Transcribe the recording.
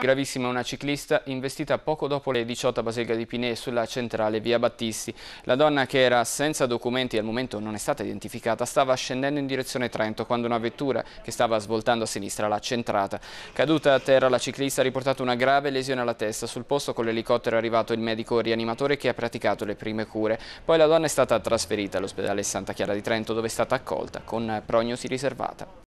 Gravissima una ciclista investita poco dopo le 18 a Baselga di Pinè sulla centrale via Battisti. La donna che era senza documenti e al momento non è stata identificata stava scendendo in direzione Trento quando una vettura che stava svoltando a sinistra l'ha centrata. Caduta a terra la ciclista ha riportato una grave lesione alla testa. Sul posto con l'elicottero è arrivato il medico rianimatore che ha praticato le prime cure. Poi la donna è stata trasferita all'ospedale Santa Chiara di Trento dove è stata accolta con prognosi riservata.